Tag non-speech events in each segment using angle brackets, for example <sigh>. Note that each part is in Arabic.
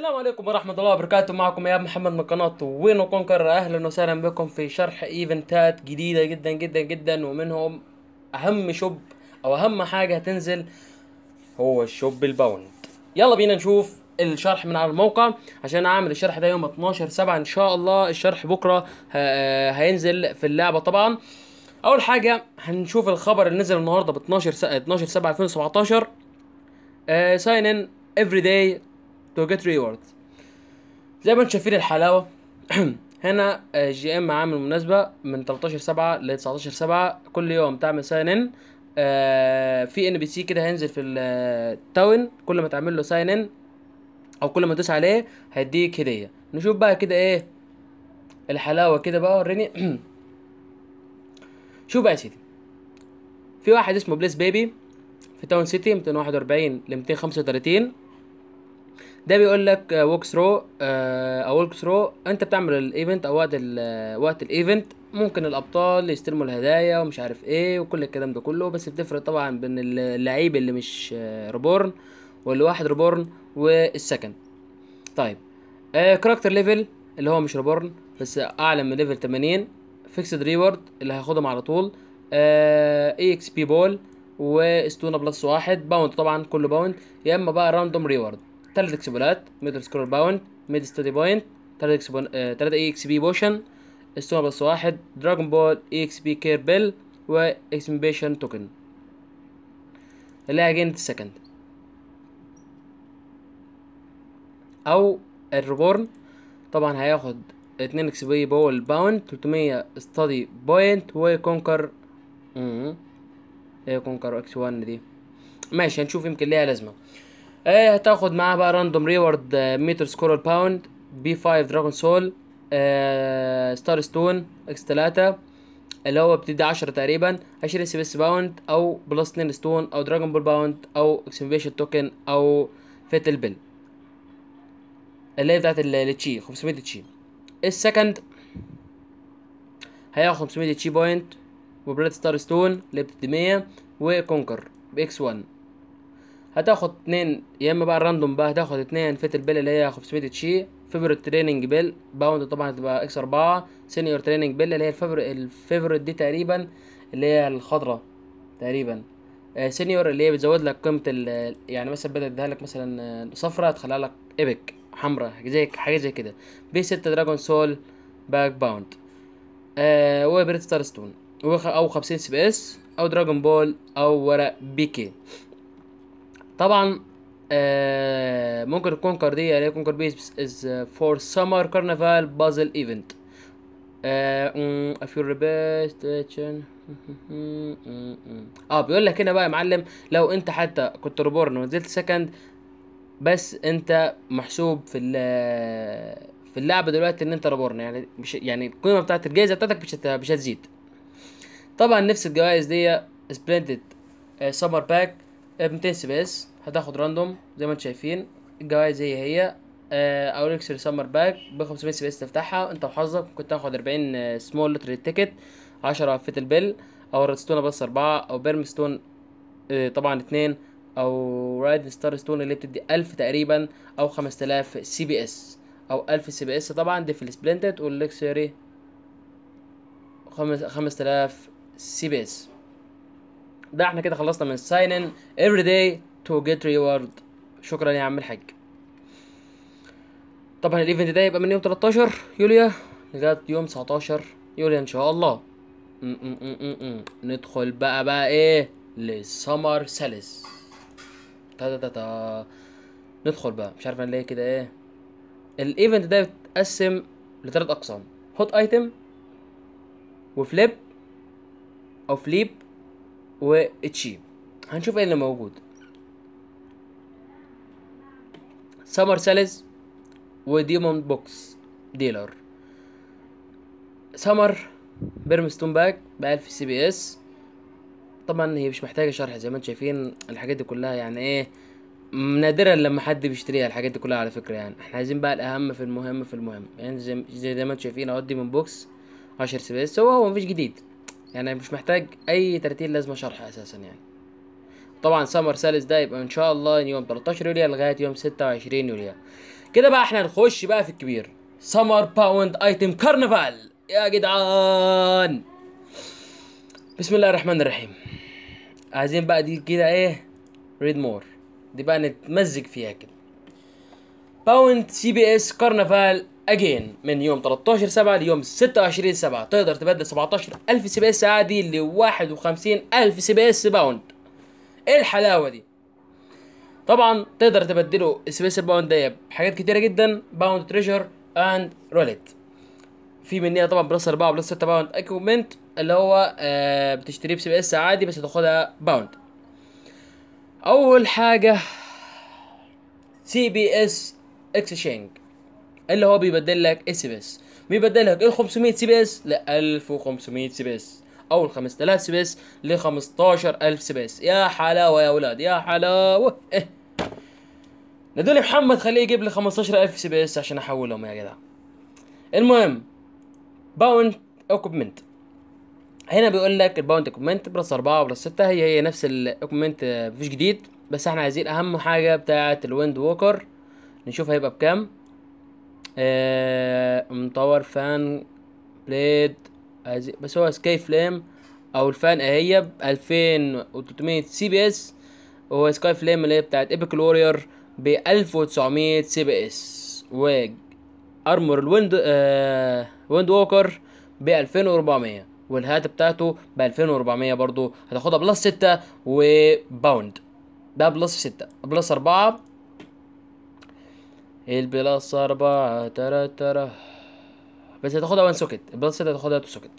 السلام عليكم ورحمة الله وبركاته معكم يا محمد من قناة وين وكونكر أهلا وسهلا بكم في شرح إيفنتات جديدة جدا جدا جدا ومنهم أهم شوب أو أهم حاجة هتنزل هو الشوب الباوند يلا بينا نشوف الشرح من على الموقع عشان اعمل الشرح ده يوم 12 7 ان شاء الله الشرح بكره آه، هينزل في اللعبه طبعا اول حاجه هنشوف الخبر اللي نزل النهارده ب 12 12 7 2017 ساين ان افري داي تو جيت ريورد زي ما انتم شايفين الحلاوه <clears throat> هنا جي آه، ام عامل مناسبه من 13 7 ل 19 7 كل يوم تعمل ساين ان آه، في ان بي سي كده هينزل في التاون آه، كل ما تعمل له ساين ان او كل ما تدوس عليه هيديك هديه نشوف بقى كده ايه الحلاوه كده بقى وريني <clears throat> شوف بقى يا سيدي في واحد اسمه بليس بيبي في تاون سيتي 241 ل 235 ده بيقول لك ووك آه, ثرو آه, او ووك ثرو انت بتعمل الايفنت او وقت ال آه, وقت الايفنت ممكن الابطال يستلموا الهدايا ومش عارف ايه وكل الكلام ده كله بس بتفرق طبعا بين اللعيب اللي مش ريبورن واللي واحد ريبورن والسكند طيب كاركتر ليفل اللي هو مش ريبورن بس اعلى من ليفل 80 فيكسد ريورد اللي هياخدهم على طول اي اكس بي بول وستونا بلس واحد باوند طبعا كله باوند يا اما بقى راندوم ريورد ثلاث اكسبولات ميدل سكرول باوند ميد ستادي بوينت ثلاث اكسبون ثلاث اي اكس بي بوشن استون بلس واحد دراجون بول اي اكس بي كير بيل و اكسبيشن توكن اللي هي جينت سكند او الريبورن طبعا هياخد اتنين اكس بي بول باوند تلتمية ستادي بوينت وكونكر ايه كونكر اكس وان دي ماشي هنشوف يمكن ليها لازمه ايه هتاخد معاه بقى راندوم ريورد ميتر سكور باوند بي 5 دراجون سول ستار ستون اكس 3 اللي هو بتدي 10 تقريبا 20 سي بس باوند او بلس 2 ستون او دراجون بول باوند او اكسنفيشن توكن او فيتل بيل اللي هي بتاعت التشي 500 تشي السكند هياخد 500 تشي بوينت وبريد ستار ستون اللي بتدي 100 وكونكر باكس 1 هتاخد اتنين يا اما بقى الراندوم بقى هتاخد اتنين فيت البيل اللي هي 500 تشي فيفورت تريننج بيل باوند طبعا هتبقى اكس اربعة سينيور تريننج بيل اللي هي الفيفورت دي تقريبا اللي هي الخضراء تقريبا آه سينيور اللي هي بتزود لك قيمة يعني مثلا بدل اديها لك مثلا صفرة تخليها لك ايبك حمراء زي حاجة زي كده بي 6 دراجون سول باك باوند آه وبريت ستار ستون او خمسين سي بي اس او دراجون بول او ورق بيكي طبعا آه، ممكن تكون كارديه اللي كونكر بيس از فور سمر كارنفال بازل ايفنت افيور ريبيست اه بيقول لك هنا بقى يا معلم لو انت حتى كنت ريبورن ونزلت سكند بس انت محسوب في في اللعبه دلوقتي ان انت ريبورن يعني مش يعني القيمه بتاعت الجائزه بتاعتك مش مش هتزيد طبعا نفس الجوائز دي سبلنتد سمر باك 200 سي بي اس هتاخد راندوم زي ما انتم شايفين الجوائز هي هي آه، او اليكسر سمر باك ب 500 سي بي اس تفتحها انت وحظك ممكن تاخد 40 سمول لتر تيكت 10 فيتل بيل او ريدستون بس 4 او بيرم ستون آه، طبعا 2 او رايد ستار ستون اللي بتدي 1000 تقريبا او 5000 سي بي اس او 1000 سي بي اس طبعا دي في السبلنتد والليكسيري 5000 سي بي اس ده احنا كده خلصنا من sign in every day to get reward شكرا يا عم الحاج طبعا الايفنت ده يبقى من يوم 13 يوليا لغايه يوم 19 يوليا ان شاء الله م -م -م ندخل بقى بقى ايه للسمر سيلز تا تا تا ندخل بقى مش عارف انا ليه كده ايه الايفنت ده بيتقسم لثلاث اقسام هوت ايتم وفليب او فليب وتشي هنشوف ايه اللي موجود سمر سيلز وديمون بوكس ديلر سمر بيرمستون باك بألف سي بي اس طبعا هي مش محتاجة شرح زي ما انتم شايفين الحاجات دي كلها يعني ايه نادرا لما حد بيشتريها الحاجات دي كلها على فكرة يعني احنا عايزين بقى الأهم في المهم في المهم يعني زي, زي ما انتم شايفين اهو ديمون بوكس عشر سي بي اس هو هو مفيش جديد يعني مش محتاج اي ترتيل لازمه شرح اساسا يعني طبعا سمر سالس ده يبقى ان شاء الله من يوم 13 يوليو لغايه يوم 26 يوليو كده بقى احنا نخش بقى في الكبير سمر باوند ايتم كارنفال يا جدعان بسم الله الرحمن الرحيم عايزين بقى دي كده ايه ريد مور دي بقى نتمزج فيها كده باوند سي بي اس كرنفال اجين من يوم 13 7 ليوم 26 7 تقدر تبدل 17 الف سي بي اس عادي ل 51 الف سي بي اس باوند ايه الحلاوه دي طبعا تقدر تبدله سي بي اس باوند ده بحاجات كتيره جدا باوند تريجر اند روليت في منها طبعا بلس 4 بلس 6 باوند اكومنت اللي هو آه بتشتريه بسي بي اس عادي بس تاخدها باوند اول حاجه سي بي اس اكسشينج اللي هو بيبدل لك اس بي اس بيبدل لك ال 500 سي بي اس ل 1500 سي بي اس او ال 5000 سي بي اس ل 15000 سي بي اس يا حلاوه يا اولاد يا حلاوه إيه. نادولي محمد خليه يجيب لي 15000 سي بي اس عشان احولهم يا جدع المهم باوند اوكومنت هنا بيقول لك الباوند اوكومنت بلس 4 بلس 6 هي هي نفس الاوكومنت آه، مفيش جديد بس احنا عايزين اهم حاجه بتاعه الويند ووكر نشوف هيبقى بكام آه مطور فان بليد بس هو سكاي فليم او الفان اهي ب 2300 سي بي اس وهو سكاي فليم اللي هي بتاعت ايبك وورير ب 1900 سي بي اس واج ارمور الويند آه ويند ووكر ب 2400 والهات بتاعته ب 2400 برضو هتاخدها بلس 6 وباوند ده بلس 6 بلس 4 إيه البلاس أربعة ترى ترى بس هتاخدها وان سوكت البلاس هتاخدها تو سوكت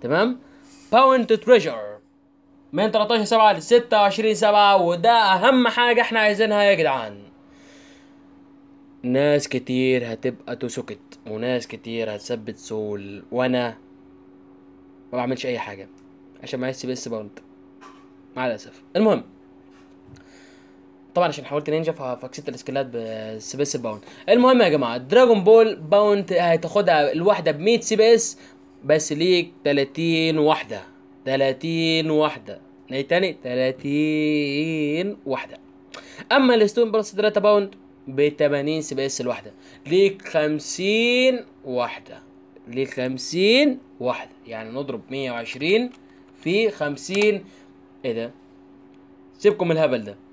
تمام باوند تريجر من 13 7 ل 26 7 وده اهم حاجه احنا عايزينها يا جدعان ناس كتير هتبقى تسكت وناس كتير هتثبت سول وانا ما بعملش اي حاجه عشان معايا سي بي اس باوند مع الاسف المهم طبعا عشان حاولت نينجا فكسبت الاسكلات بسبيس بي باوند المهم يا جماعه دراجون بول باوند هتاخدها الواحده ب 100 سي بي اس بس ليك 30 واحده 30 واحده ايه تاني 30 واحده اما الستون بلس 3 باوند ب 80 سي بي اس الواحده ليك 50 واحده ليك 50 واحده يعني نضرب 120 في 50 ايه ده سيبكم الهبل ده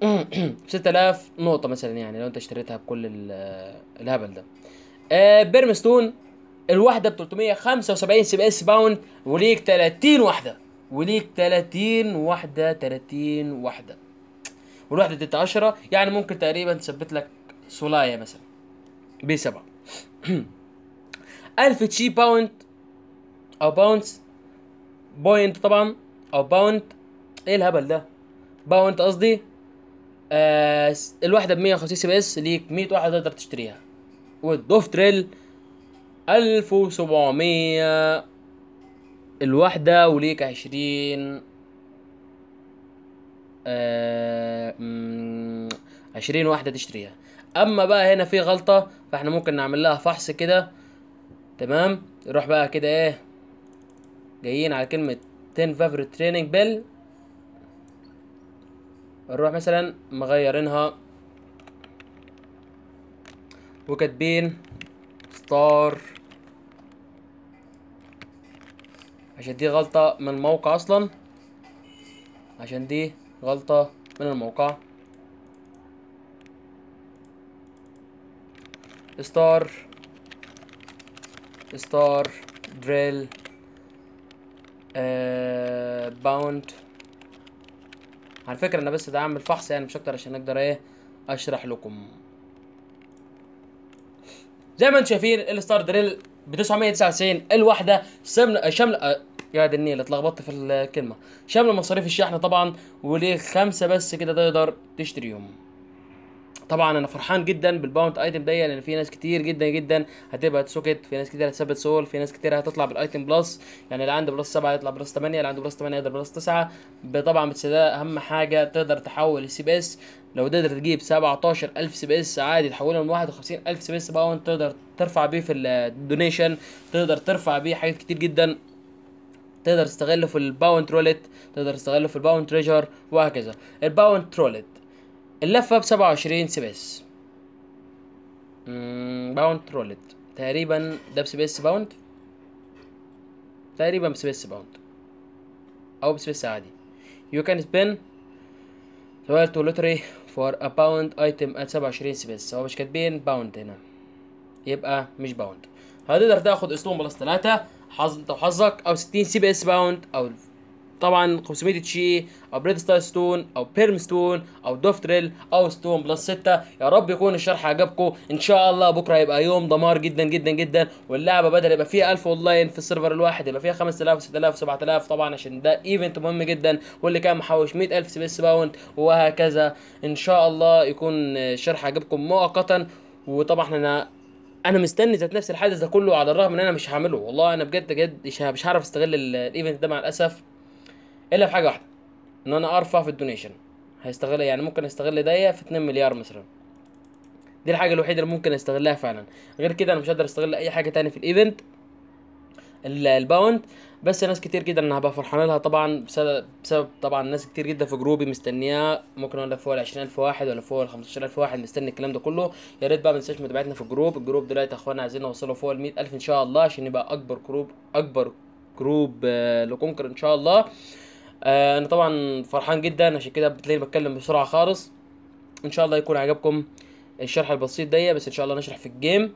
6000 <coughs> نقطة مثلا يعني لو انت اشتريتها بكل الهبل ده آه بيرمستون الواحدة ب 375 سي اس باوند وليك 30 واحدة وليك 30 واحدة 30 واحدة والواحدة دي 10 يعني ممكن تقريبا تثبت لك سولاية مثلا ب 7 1000 تشي باوند او باوند بوينت طبعا او باوند ايه الهبل ده باوند قصدي آه الواحده ب 150 سي بي اس ليك 100 واحده تقدر تشتريها والدوف تريل 1700 الواحده وليك 20 آه 20 واحده تشتريها اما بقى هنا في غلطه فاحنا ممكن نعمل لها فحص كده تمام نروح بقى كده ايه جايين على كلمه 10 فافورت تريننج بيل نروح مثلا مغيرينها وكاتبين ستار عشان دي غلطة من الموقع أصلا عشان دي غلطة من الموقع ستار ستار دريل باوند على فكره انا بس ده اعمل فحص يعني مش اكتر عشان اقدر ايه اشرح لكم زي ما انتم شايفين الستار دريل ب 999 الواحده شامل شامل يا دي النيل اتلخبطت في الكلمه شامل مصاريف الشحن طبعا وليه خمسه بس كده تقدر تشتريهم طبعا انا فرحان جدا بالباونت ايتم ده لان في ناس كتير جدا جدا هتبقى سوكت في ناس كتير هتثبت سول في ناس كتير هتطلع بالايتم بلس يعني اللي عنده بلس 7 يطلع بلس 8 اللي عنده بلس 8 يقدر بلس 9 طبعا ده اهم حاجه تقدر تحول السي بي اس لو تقدر تجيب 17000 سي بي اس عادي تحولهم من 51000 سي بي اس باوند تقدر ترفع بيه في الدونيشن تقدر ترفع بيه حاجات كتير جدا تقدر تستغله في الباونت روليت تقدر تستغله في الباونت تريجر وهكذا الباونت روليت اللفة بسبعة 27 سبيس باوند رولد تقريبا ده بسبيس باوند تقريبا بسبيس باوند أو بسبيس عادي يو كان سبين سؤال تو لوتري فور ا باوند ايتم ات 27 سبيس هو مش كاتبين باوند هنا يبقى مش باوند هتقدر تاخد اسطول بلس 3 حظ انت وحظك او 60 سي بي اس باوند او طبعا 500 تشي او بريد ستار ستون او بيرم ستون او دوفتريل او ستون بلس 6 يا رب يكون الشرح عجبكم ان شاء الله بكره هيبقى يوم دمار جدا جدا جدا واللعبه بدل يبقى فيها 1000 اونلاين في السيرفر الواحد يبقى فيها 5000 و6000 و7000 طبعا عشان ده ايفنت مهم جدا واللي كان محوش 100000 سبيس باوند وهكذا ان شاء الله يكون الشرح عجبكم مؤقتا وطبعا احنا انا مستني ذات نفس الحدث ده كله على الرغم ان انا مش هعمله والله انا بجد بجد مش هعرف استغل الايفنت ده مع الاسف الا في حاجه واحده ان انا ارفع في الدونيشن هيستغل يعني ممكن استغل داية في 2 مليار مثلا دي الحاجه الوحيده اللي ممكن استغلها فعلا غير كده انا مش هقدر استغل اي حاجه تاني في الايفنت الباوند بس ناس كتير جدا انا هبقى فرحان لها طبعا بسبب, بسبب طبعا ناس كتير جدا في جروبي مستنياه ممكن اقول لك فوق ال 20000 واحد ولا فوق ال 15000 واحد مستني الكلام ده كله يا ريت بقى ما تنساش متابعتنا في الجروب الجروب دلوقتي يا اخوانا عايزين نوصله فوق ال 100000 ان شاء الله عشان يبقى اكبر جروب اكبر جروب آه، لكونكر ان شاء الله آه، انا طبعا فرحان جدا عشان كده بتلاقيني بتكلم بسرعه خالص ان شاء الله يكون عجبكم الشرح البسيط ده بس ان شاء الله نشرح في الجيم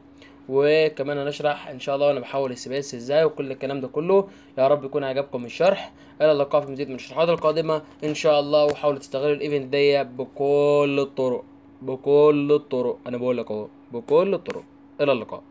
وكمان هنشرح ان شاء الله وانا بحاول السباس ازاي وكل الكلام ده كله يا رب يكون عجبكم الشرح الى اللقاء في مزيد من الشروحات القادمه ان شاء الله وحاولوا تستغلوا الايفنت ده بكل الطرق بكل الطرق انا بقول لك اهو بكل الطرق الى اللقاء